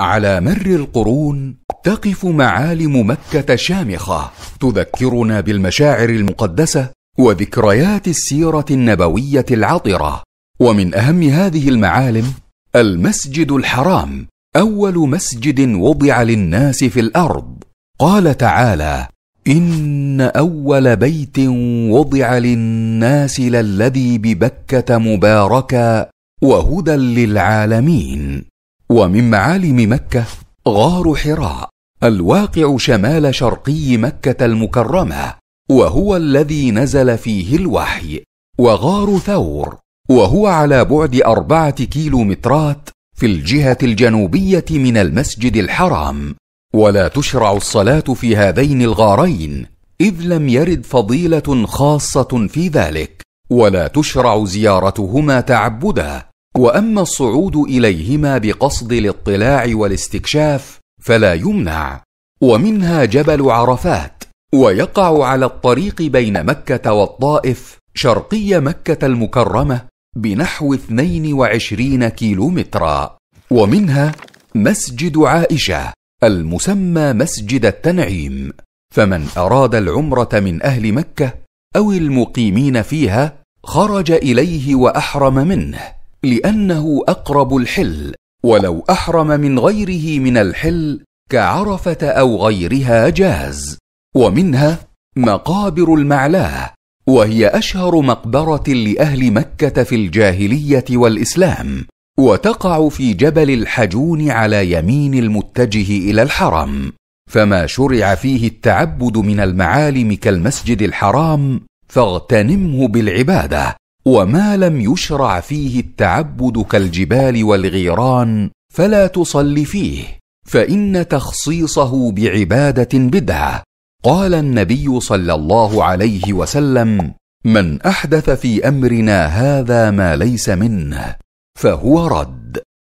على مر القرون تقف معالم مكه شامخه تذكرنا بالمشاعر المقدسه وذكريات السيره النبويه العطره ومن اهم هذه المعالم المسجد الحرام اول مسجد وضع للناس في الارض قال تعالى ان اول بيت وضع للناس للذي ببكه مباركا وهدى للعالمين ومن معالم مكه غار حراء الواقع شمال شرقي مكه المكرمه وهو الذي نزل فيه الوحي وغار ثور وهو على بعد اربعه كيلومترات في الجهه الجنوبيه من المسجد الحرام ولا تشرع الصلاه في هذين الغارين اذ لم يرد فضيله خاصه في ذلك ولا تشرع زيارتهما تعبدا واما الصعود اليهما بقصد الاطلاع والاستكشاف فلا يمنع ومنها جبل عرفات ويقع على الطريق بين مكه والطائف شرقي مكه المكرمه بنحو 22 كيلومترا ومنها مسجد عائشه المسمى مسجد التنعيم فمن اراد العمره من اهل مكه او المقيمين فيها خرج اليه واحرم منه لانه اقرب الحل ولو احرم من غيره من الحل كعرفه او غيرها جاز ومنها مقابر المعلاه وهي اشهر مقبره لاهل مكه في الجاهليه والاسلام وتقع في جبل الحجون على يمين المتجه الى الحرم فما شرع فيه التعبد من المعالم كالمسجد الحرام فاغتنمه بالعباده وما لم يشرع فيه التعبد كالجبال والغيران فلا تصل فيه فان تخصيصه بعباده بدعه قال النبي صلى الله عليه وسلم من احدث في امرنا هذا ما ليس منه فهو رد